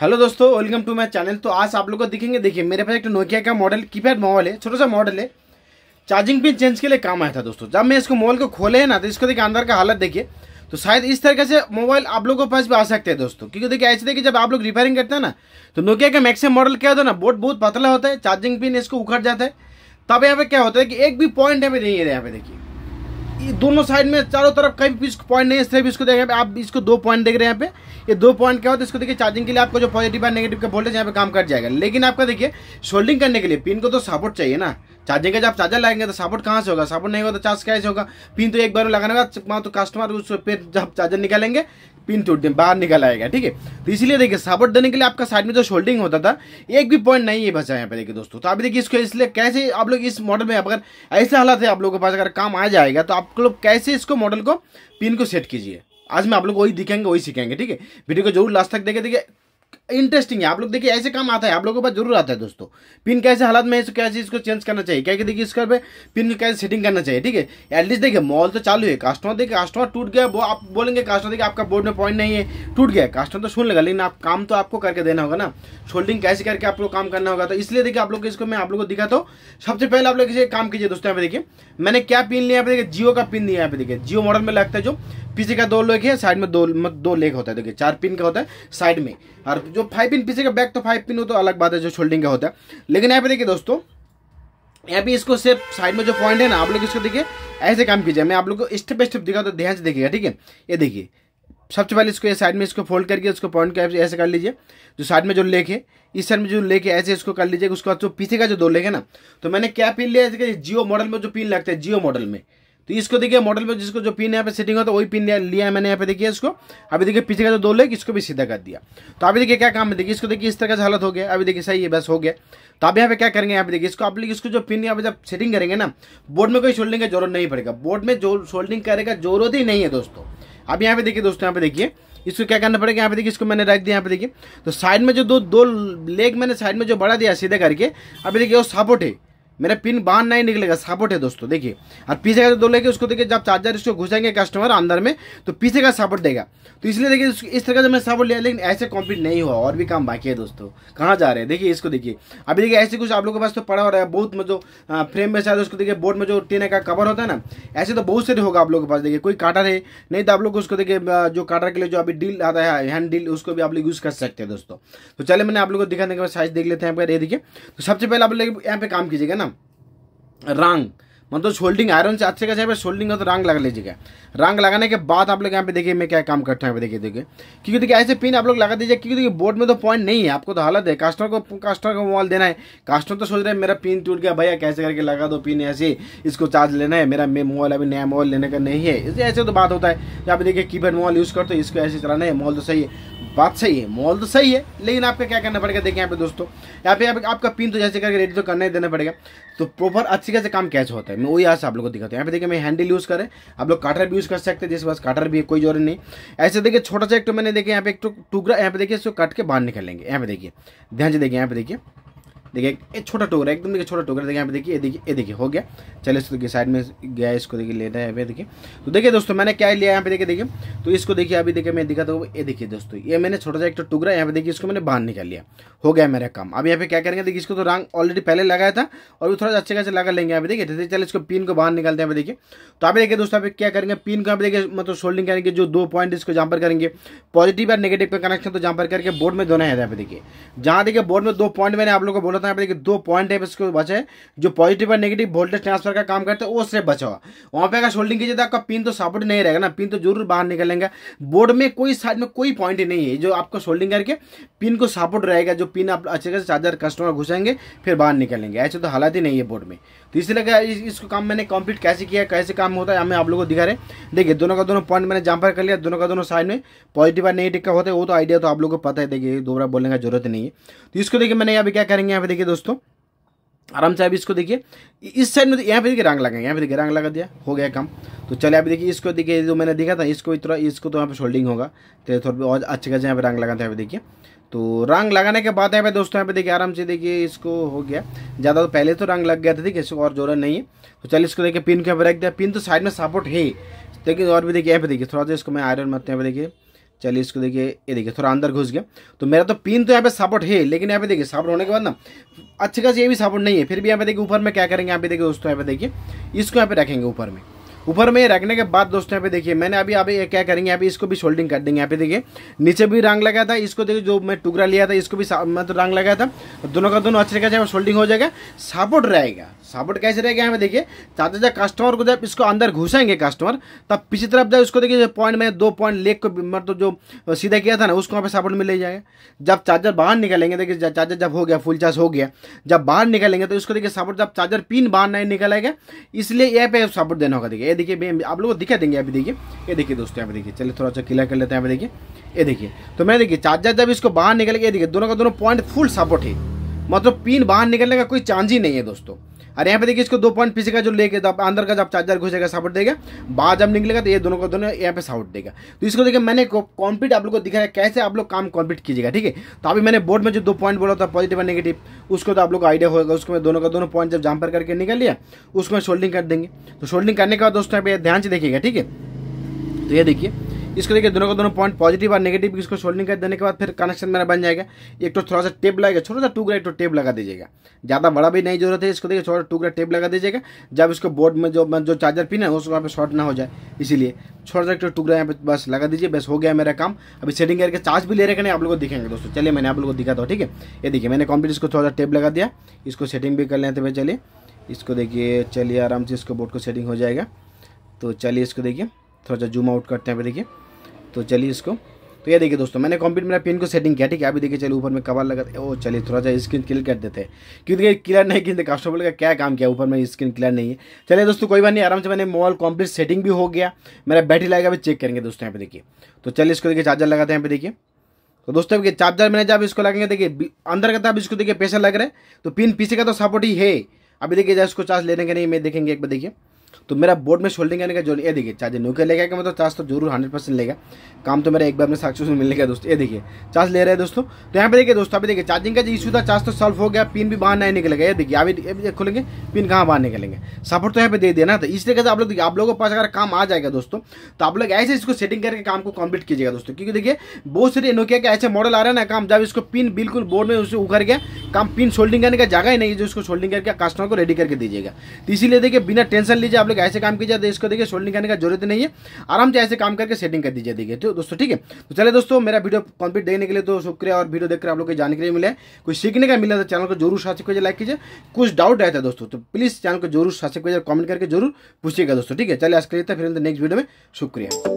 hello दोस्तों welcome to my channel तो आज आप लोग को दिखेंगे देखिए मेरे पास एक नोकिया का मॉडल कीपैड मोबाइल है छोटा सा मॉडल है चार्जिंग पिन चेंज के लिए काम आया था दोस्तों जब मैं इसको मोबाइल को खोले है ना तो इसको देखिए अंदर का हालत देखिए तो शायद इस तरीके से मोबाइल आप लोगों के पास भी आ सकते हैं दोस्तों क्योंकि देखिए ऐसे देखिए जब आप लोग रिपेयरिंग करते हैं ना तो नोकिया का मैक्सिम मॉडल क्या होता है ना बोर्ड बहुत पतला होता है चार्जिंग पिन इसको उखड़ जाता है तब यहाँ पे क्या होता है कि एक भी पॉइंट यहाँ पे नहीं है यहाँ पे देखिए दोनों साइड में चारों तरफ कहीं भी पॉइंट नहीं है सिर्फ इसको देखें आप इसको दो पॉइंट देख रहे हैं यहाँ पे ये दो पॉइंट क्या होता है इसको देखिए चार्जिंग के लिए आपको जो पॉजिटिव है नेगेटिव का वोल्टेज यहाँ पे काम कर जाएगा लेकिन आपका देखिए सोल्डिंग करने के लिए पिन को तो सपोर्ट चाहिए ना चार्जिंग का जब आप चार्जर लगाएंगे तो सपोर्ट कहाँ से होगा सपोर्ट नहीं होगा तो चार्ज कैसे होगा पिन तो एक बार में लगाने का तो कस्टमर उस पर जब चार्जर निकालेंगे पिन टूट दें बाहर निकल आएगा ठीक है तो इसलिए देखिए सपोर्ट देने के लिए आपका साइड में जो शोल्डिंग होता था एक भी पॉइंट नहीं है बचा यहाँ पे देखिए दोस्तों तो आप देखिए इसको इसलिए कैसे आप लोग इस मॉडल में अगर ऐसा हालात है आप लोगों के पास अगर काम आ जाएगा तो आप लोग कैसे इसको मॉडल को पिन को सेट कीजिए आज मैं आप लोग वही दिखेंगे वही सीखेंगे ठीक है वीडियो को जरूर लास्ट तक देखे देखिए इंटरेस्टिंग है आप लोग देखिए ऐसे काम आता है आप लोगों के पास जरूर आता है दोस्तों पिन कैसे हालत में कैसे इसको चेंज करना चाहिए क्या देखिए इसका पिन कैसे सेटिंग करना चाहिए ठीक है एटलीस्ट देखिए मॉल तो चालू है कस्टमर देखिए कस्टमर टूट गया वो आप बोलेंगे कस्टमर देखिए आपका बोर्ड में पॉइंट नहीं है टूट गया कस्टमर तो सुन लेगा लेकिन आप काम तो आपको करके देना होगा ना शोल्डिंग कैसे करके आप लोग काम करना होगा तो इसलिए देखिए आप लोग इसको मैं आप लोग को दिखा हूँ सबसे पहले आप लोग इसे काम कीजिए दोस्तों यहाँ पे देखिए मैंने क्या पिन लिया यहाँ पे देखिए जियो का पिन दिया यहाँ पे देखिए जियो मॉडल में लगता है जो पीछे का दो लेग है साइड में दो दो लेग होता है देखिए चार पिन का होता है साइड में और जो फाइव पिन पीछे का बैक तो फाइव पिन हो तो अलग बात है जो शोल्डिंग का होता है लेकिन यहाँ पे देखिए दोस्तों यहाँ पे इसको सिर्फ साइड में जो पॉइंट है ना आप लोग इसको देखिए ऐसे काम कीजिए मैं आप लोग को स्टेप बाई स्टेप दिखा तो ध्यान से देखिएगा ठीक है ये देखिए सबसे पहले इसको साइड में इसको फोल्ड करके इसको पॉइंट के ऐसे कर लीजिए जो साइड में जो लेक है इस साइड में जो लेक है ऐसे इसको कर लीजिए उसके बाद जो पीछे का जो दो लेक है ना तो मैंने क्या पिन लिया जियो मॉडल में जो पिन लगता है जियो मॉडल में तो इसको देखिए मॉडल में जिसको जो पिन यहाँ पे सेटिंग होता है वही पिन लिया है मैंने यहाँ पे देखिए इसको अभी देखिए पीछे का जो दो लेग इसको भी सीधा कर दिया तो अभी देखिए क्या काम है देखिए इसको देखिए इस तरह का हालत हो गया अभी देखिए सही है बस हो गया तो अभी यहाँ पे क्या करेंगे यहाँ पे देखिए इसको आप लोग इसको जो पिन यहाँ पे जब सेटिंग करेंगे ना बोर्ड में कोई शोल्डिंग का जरूरत नहीं पड़ेगा बोर्ड में जो शोल्डिंग करेगा जरूरत ही नहीं है दोस्तों अब यहाँ पे देखिए दोस्तों यहाँ पे देखिए इसको क्या करना पड़ेगा यहाँ पे देखिए इसको मैंने रख दिया यहाँ पे देखिए तो साइड में जो दो दो लेग मैंने साइड में जो बढ़ा दिया सीधे करके अभी देखिए वो सपोर्ट है मेरा पिन बाहर नहीं निकलेगा सपोर्ट है दोस्तों देखिए और पीछे का जो तो दो लेके उसको देखिए जब चार्जर इसको घुसेंगे कस्टमर अंदर में तो पीछे का सपोर्ट देगा तो इसलिए देखिए इस तरह का मैं सपोर्ट लिया लेकिन ऐसे कंप्लीट नहीं हुआ और भी काम बाकी है दोस्तों कहाँ जा रहे हैं देखिए इसको देखिए अभी देखिए ऐसे कुछ आप लोगों के पास तो पड़ा हो रहा है बहुत जो फ्रेम में शायद उसको देखिए बोर्ड में जो टेने का कवर होता है ना ऐसे तो बहुत सारे होगा आप लोगों के पास देखिए कोई काटर है नहीं तो आप लोग उसको देखिए जो काटर के लिए जो अभी डील आता है हैंड डील उसको भी आप लोग यूज़ कर सकते हैं दोस्तों तो चले मैंने आप लोग को दिखाने के बाद साइज देख लेते हैं यहाँ पर ये देखिए तो सबसे पहले आप लोग यहाँ पे काम कीजिएगा ना रंग मतलब शोल्डिंग आयरन से अच्छे का चाहिए शोल्डिंग का तो रंग लगा लीजिएगा रंग लगाने के बाद आप लोग यहाँ पे देखिए मैं क्या काम करता हूँ देखिए देखिए क्योंकि देखिए ऐसे पिन आप लोग लगा दीजिए क्योंकि देखिए बोर्ड में तो पॉइंट नहीं है आपको तो हालत है कस्टमर को कस्टमर को मोबाइल देना है कस्टमर तो सोच रहे हैं मेरा पिन टूट गया भैया कैसे करके लगा दो पिन ऐसे इसको चार्ज लेना है मेरा मोबाइल अभी नया मोबाइल लेने का नहीं है ऐसे तो बात होता है यहाँ पे देखिए कीपैड मोबाइल यूज़ करते हो इसको ऐसे चलाना है मोबाइल तो सही है बात सही है मॉल तो सही है लेकिन आपका क्या करना पड़ेगा देखिए यहाँ पे दोस्तों यहाँ पे आपका पिन तो जैसे करके रेडी तो करना ही देना पड़ेगा तो प्रॉपर अच्छी खासे काम कैसे होता है मैं वही यहाँ से आप लोगों को दिखाता हूँ यहाँ पे देखिए मैं हैंडल यूज़ करें आप लोग काटर भी यूज़ कर सकते हैं जिसके पास काटर भी है कोई जरूरत नहीं ऐसे देखिए छोटा सा एक तो मैंने देखिए यहाँ पे एक तो टुकड़ा यहाँ पे देखिए इसको काट के बाहर लेंगे यहाँ पे देखिए ध्यान से देखिए यहाँ पे देखिए देखिए एक छोटा टोकरा एकदम देखिए छोटा टोकरा देखिए यहाँ पे देखिए ये देखिए ये देखिए हो गया चले इसको देखिए साइड में गया इसको देखिए लेना है देखिए तो देखिए दोस्तों मैंने क्या लिया यहाँ पे देखिए देखिए तो इसको देखिए अभी देखिए मैं दिखाता हूँ ये देखिए दोस्तों ये मैंने छोटा सा एक टुकड़ा यहाँ पे देखिए इसको मैंने बाहर निकाल लिया हो गया मेरा काम अब यहाँ पे क्या करेंगे देखिए इसको तो रंग ऑलरेडी पहले लगाया था और भी थोड़ा सा अच्छे खासे लगा लेंगे यहाँ पे देखिए जैसे चले इसको पिन को बाहर निकालते हैं देखिए तो अभी देखिए दोस्तों आप क्या करेंगे पिन को यहाँ पे देखिए मतलब सोल्डिंग करेंगे जो दो पॉइंट इसको जहाँ पर करेंगे पॉजिटिव या नेगेटिव का कनेक्शन तो जहाँ पर करके बोर्ड में दोनों है यहाँ पे देखिए जहाँ देखिए बोर्ड में दो पॉइंट मैंने आप लोग को बोला था करता है देखिए दो पॉइंट है इसको बचे जो पॉजिटिव और नेगेटिव वोल्टेज ट्रांसफर का काम करते हैं वो सिर्फ बचा हुआ वहाँ पे अगर शोल्डिंग कीजिए तो आपका पिन तो सपोर्ट नहीं रहेगा ना पिन तो जरूर बाहर निकलेंगे बोर्ड में कोई साइड में कोई पॉइंट ही नहीं है जो आपको शोल्डिंग करके पिन को सपोर्ट रहेगा जो पिन आप अच्छे से चार्जर कस्टमर घुसेंगे फिर बाहर निकलेंगे ऐसे तो हालात ही नहीं है बोर्ड में तो इसलिए इसको काम मैंने कंप्लीट कैसे किया कैसे काम होता है हमें आप लोगों को दिखा रहे देखिए दोनों का दोनों पॉइंट मैंने जंपर कर लिया दोनों का दोनों साइड में पॉजिटिव और नेगेटिव का होता है वो तो आइडिया तो आप लोगों को पता है देखिए दोबारा बोलने का जरूरत नहीं है तो इसको देखिए मैंने यहाँ पे क्या करेंगे यहाँ पे देखिए दोस्तों आराम से अभी इसको देखिए इस साइड में तो यहाँ पे देखिए रंग लगा यहाँ पे देखिए रंग लगा दिया हो गया काम तो चले अभी देखिए इसको देखिए जो मैंने देखा था इसको इतना इसको तो यहाँ पे शोल्डिंग होगा तो थोड़ा और अच्छे खासे यहाँ पे रंग लगाते हैं अभी देखिए तो रंग लगाने के बाद यहाँ पे दोस्तों यहाँ पे देखिए आराम से देखिए इसको हो गया ज़्यादा तो पहले तो रंग लग गया था देखिए इसको और ज़रूरत नहीं है तो चलिए इसको देखिए पिन के यहाँ पर रख दिया पिन तो साइड में सपोर्ट है लेकिन और भी देखिए यहाँ पे देखिए थोड़ा सा इसको मैं आयरन मत यहाँ पे देखिए चलिए इसको देखिए ये देखिए थोड़ा अंदर घुस गया तो मेरा तो पिन तो यहाँ पे सपोर्ट है लेकिन यहाँ पे देखिए सपोर्ट होने के बाद ना अच्छी खास ये भी सपोर्ट नहीं है फिर भी यहाँ पे देखिए ऊपर में क्या करेंगे यहाँ पे देखिए दोस्तों यहाँ पे देखिए इसको यहाँ पे रखेंगे ऊपर में ऊपर में रखने के बाद दोस्तों यहाँ पे देखिए मैंने अभी अभी क्या करेंगे अभी इसको भी शोल्डिंग कर देंगे यहाँ पे देखिए नीचे भी रंग लगाया था इसको देखिए जो मैं टुकड़ा लिया था इसको भी मतलब रंग लगाया था दोनों का दोनों अच्छे खासा शोल्डिंग हो जाएगा सपोर्ट रहेगा सपोर्ट कैसे रहेगा यहाँ पे देखिए चाहते जब कस्टमर को जब इसको अंदर घुसेंगे कस्टमर तब पीछे तरफ जब इसको देखिए पॉइंट में दो पॉइंट लेक को मतलब जो सीधा किया था ना उसको वहाँ पर सपोर्ट मिल जाएगा जब चार्जर बाहर निकलेंगे देखिए चार्जर जब हो गया फुल चार्ज हो गया जब बाहर निकलेंगे तो इसको देखिए सपोर्ट जब चार्जर पिन बाहर नहीं निकलेगा इसलिए यहाँ पे सपोर्ट देना होगा देखिए देखिए भैया आप लोगों को दिखा देंगे अभी देखिए ये देखिए दोस्तों यहाँ पे देखिए चलिए थोड़ा सा क्लियर कर लेते हैं यहाँ पे देखिए ये देखिए तो मैं देखिए चार्जर जब इसको बाहर निकलेगा ये देखिए दोनों का दोनों पॉइंट फुल सपोर्ट है मतलब पिन बाहर निकलने का कोई चांस ही नहीं है दोस्तों और यहाँ पे देखिए इसको दो पॉइंट पीछे का जो लेके तो अंदर का जब चार्जर घुसेगा सपोर्ट देगा बाहर जब निकलेगा तो ये दोनों का दोनों यहाँ पे सपोर्ट देगा तो इसको देखिए मैंने कॉम्प्लीट आप लोग को दिखाया है कैसे आप लोग काम कॉम्प्लीट कीजिएगा ठीक है तो अभी मैंने बोर्ड में जो दो पॉइंट बोला था पॉजिटिव और नेगेटिव उसको तो आप लोग आइडिया होगा उसको मैं दोनों का दोनों पॉइंट जब जम्पर करके निकल लिया उसको मैं शोल्डिंग कर देंगे तो शोल्डिंग करने के बाद दोस्तों यहाँ पे ध्यान से देखिएगा ठीक है तो ये देखिए इसको देखिए दोनों का दोनों पॉइंट पॉजिटिव और नेगेटिव इसको सोल्डिंग कर देने के बाद फिर कनेक्शन मेरा बन जाएगा एक तो थोड़ा सा टेप लगेगा छोटा सा टू ग्रेड तो टेप लगा दीजिएगा ज़्यादा बड़ा भी नहीं जरूरत है इसको देखिए छोटा टू ग्रेड टेप लगा दीजिएगा जब इसको बोर्ड में जो जो चार्जर पिन है उसको वहाँ पर शॉर्ट ना हो जाए इसीलिए छोटा सा एक तो यहाँ पे बस लगा दीजिए बस हो गया मेरा काम अभी सेटिंग करके चार्ज भी ले रहे नहीं आप लोग को दिखेंगे दोस्तों चलिए मैंने आप लोगों को दिखाता था ठीक है ये देखिए मैंने कंप्यूटर इसको थोड़ा सा टेप लगा दिया इसको सेटिंग भी कर लेते तो हुए चलिए इसको देखिए चलिए आराम से इसको बोर्ड को सेटिंग हो जाएगा तो चलिए इसको देखिए थोड़ा सा जूम आउट करते हैं देखिए तो चलिए इसको तो ये देखिए दोस्तों मैंने कंप्लीट मेरा पिन को सेटिंग किया ठीक है अभी देखिए चलिए ऊपर में कवर लगा ओ चलिए थोड़ा सा स्क्रीन क्लियर कर देते हैं क्योंकि क्लियर नहीं खींचते तो कस्टमर का क्या काम किया ऊपर में स्क्रीन क्लियर नहीं है चलिए दोस्तों कोई बात नहीं आराम से मैंने मोबाइल कंप्लीट सेटिंग भी हो गया मेरा बैटरी लगेगा अभी चेक करेंगे दोस्तों यहाँ पे देखिए तो चलिए इसको देखिए चार्जर लगाते हैं यहाँ पे देखिए तो दोस्तों देखिए चार्जर मैंने जब इसको लगेंगे देखिए अंदर का अब इसको देखिए पैसा लग रहा है तो पिन पीछे का तो सपोर्ट ही है अभी देखिए जब इसको चार्ज लेने के नहीं मैं देखेंगे एक बार देखिए तो मेरा बोर्ड में शोल्डिंग करने का जो ये देखिए नो नोकिया लेगा कि मतलब चार्ज तो जरूर हंड्रेड परसेंट लेगा काम तो मेरा एक बार में सक्सेस मिलने का दोस्तों ये देखिए चार्ज ले रहे हैं दोस्तों तो यहाँ पे देखिए दोस्तों अभी देखिए चार्जिंग का जो इशू था चार्ज तो सॉल्व हो गया पिन भी बाहर नहीं निकलेगा ये देखिए अभी खोलेंगे पिन कहाँ बाहर निकलेंगे सपोर्ट तो यहाँ पे दे देना ना तो इस से आप लोग देखिए आप लोगों के पास अगर काम आ जाएगा दोस्तों तो आप लोग ऐसे इसको सेटिंग करके काम को कम्प्लीट कीजिएगा दोस्तों क्योंकि देखिए बहुत सारे नोकिया के ऐसे मॉडल आ रहे हैं ना काम जब इसको पिन बिल्कुल बोर्ड में उसे उखर गया काम पिन शोल्डिंग करने का जगह ही नहीं जो इसको शोल्डिंग करके कस्टमर को रेडी करके दीजिएगा तो इसीलिए देखिए बिना टेंशन लीजिए आप लोग लोग ऐसे काम कीजिए तो इसको देखिए सोल्डिंग करने का जरूरत नहीं है आराम से ऐसे काम करके सेटिंग कर दीजिए देखिए तो दोस्तों ठीक है तो चले दोस्तों मेरा वीडियो कंप्लीट देखने के लिए तो शुक्रिया और वीडियो देखकर आप लोग को जानने के लिए मिले कुछ सीखने का मिला तो चैनल को जरूर सब्सक्राइब कीजिए लाइक कीजिए कुछ डाउट रहता है दोस्तों तो प्लीज़ चैनल को जरूर सब्सक्राइब कीजिए कमेंट करके जरूर पूछिएगा दोस्तों ठीक है चले आज करिए फिर नेक्स्ट वीडियो में शुक्रिया